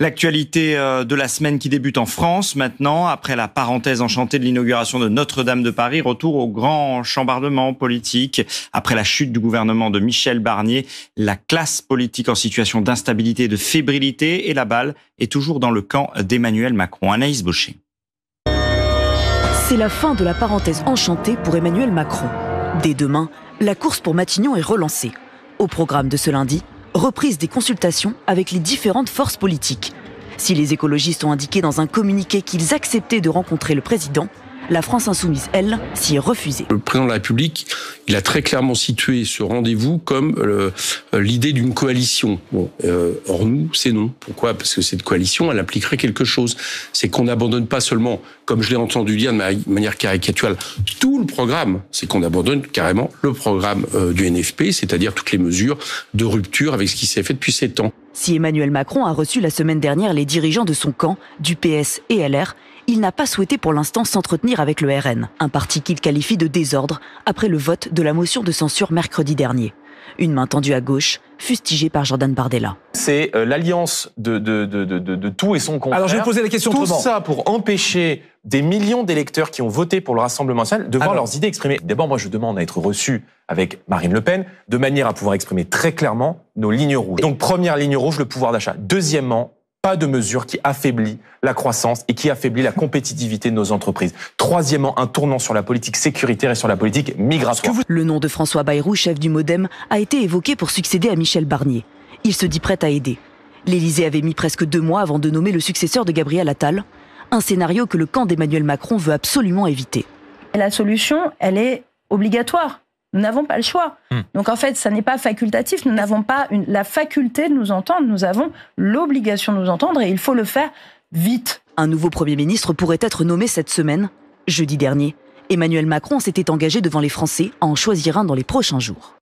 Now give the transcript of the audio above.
L'actualité euh, de la semaine qui débute en France maintenant, après la parenthèse enchantée de l'inauguration de Notre-Dame de Paris, retour au grand chambardement politique. Après la chute du gouvernement de Michel Barnier, la classe politique en situation d'instabilité de fébrilité et la balle est toujours dans le camp d'Emmanuel Macron. Anaïs Baucher. C'est la fin de la parenthèse enchantée pour Emmanuel Macron. Dès demain, la course pour Matignon est relancée. Au programme de ce lundi, reprise des consultations avec les différentes forces politiques. Si les écologistes ont indiqué dans un communiqué qu'ils acceptaient de rencontrer le président, la France insoumise, elle, s'y est refusée. Le président de la République, il a très clairement situé ce rendez-vous comme euh, euh, l'idée d'une coalition. Bon, euh, or nous, c'est non. Pourquoi Parce que cette coalition, elle impliquerait quelque chose. C'est qu'on n'abandonne pas seulement, comme je l'ai entendu dire de manière caricaturale, tout le programme. C'est qu'on abandonne carrément le programme euh, du NFP, c'est-à-dire toutes les mesures de rupture avec ce qui s'est fait depuis sept ans. Si Emmanuel Macron a reçu la semaine dernière les dirigeants de son camp, du PS et LR, il n'a pas souhaité pour l'instant s'entretenir avec le RN, un parti qu'il qualifie de désordre après le vote de la motion de censure mercredi dernier. Une main tendue à gauche, fustigée par Jordan Bardella. C'est euh, l'alliance de, de, tout et son contraire. Alors je vais poser la question tout ça pour empêcher des millions d'électeurs qui ont voté pour le Rassemblement national de voir ah leurs idées exprimées. D'abord, moi, je demande à être reçu avec Marine Le Pen, de manière à pouvoir exprimer très clairement nos lignes rouges. Donc, première ligne rouge, le pouvoir d'achat. Deuxièmement, pas de mesure qui affaiblit la croissance et qui affaiblit la compétitivité de nos entreprises. Troisièmement, un tournant sur la politique sécuritaire et sur la politique migratoire. Le nom de François Bayrou, chef du Modem, a été évoqué pour succéder à Michel Barnier. Il se dit prêt à aider. L'Élysée avait mis presque deux mois avant de nommer le successeur de Gabriel Attal un scénario que le camp d'Emmanuel Macron veut absolument éviter. La solution, elle est obligatoire. Nous n'avons pas le choix. Hmm. Donc en fait, ça n'est pas facultatif. Nous n'avons pas la faculté de nous entendre. Nous avons l'obligation de nous entendre et il faut le faire vite. Un nouveau Premier ministre pourrait être nommé cette semaine, jeudi dernier. Emmanuel Macron s'était engagé devant les Français à en choisir un dans les prochains jours.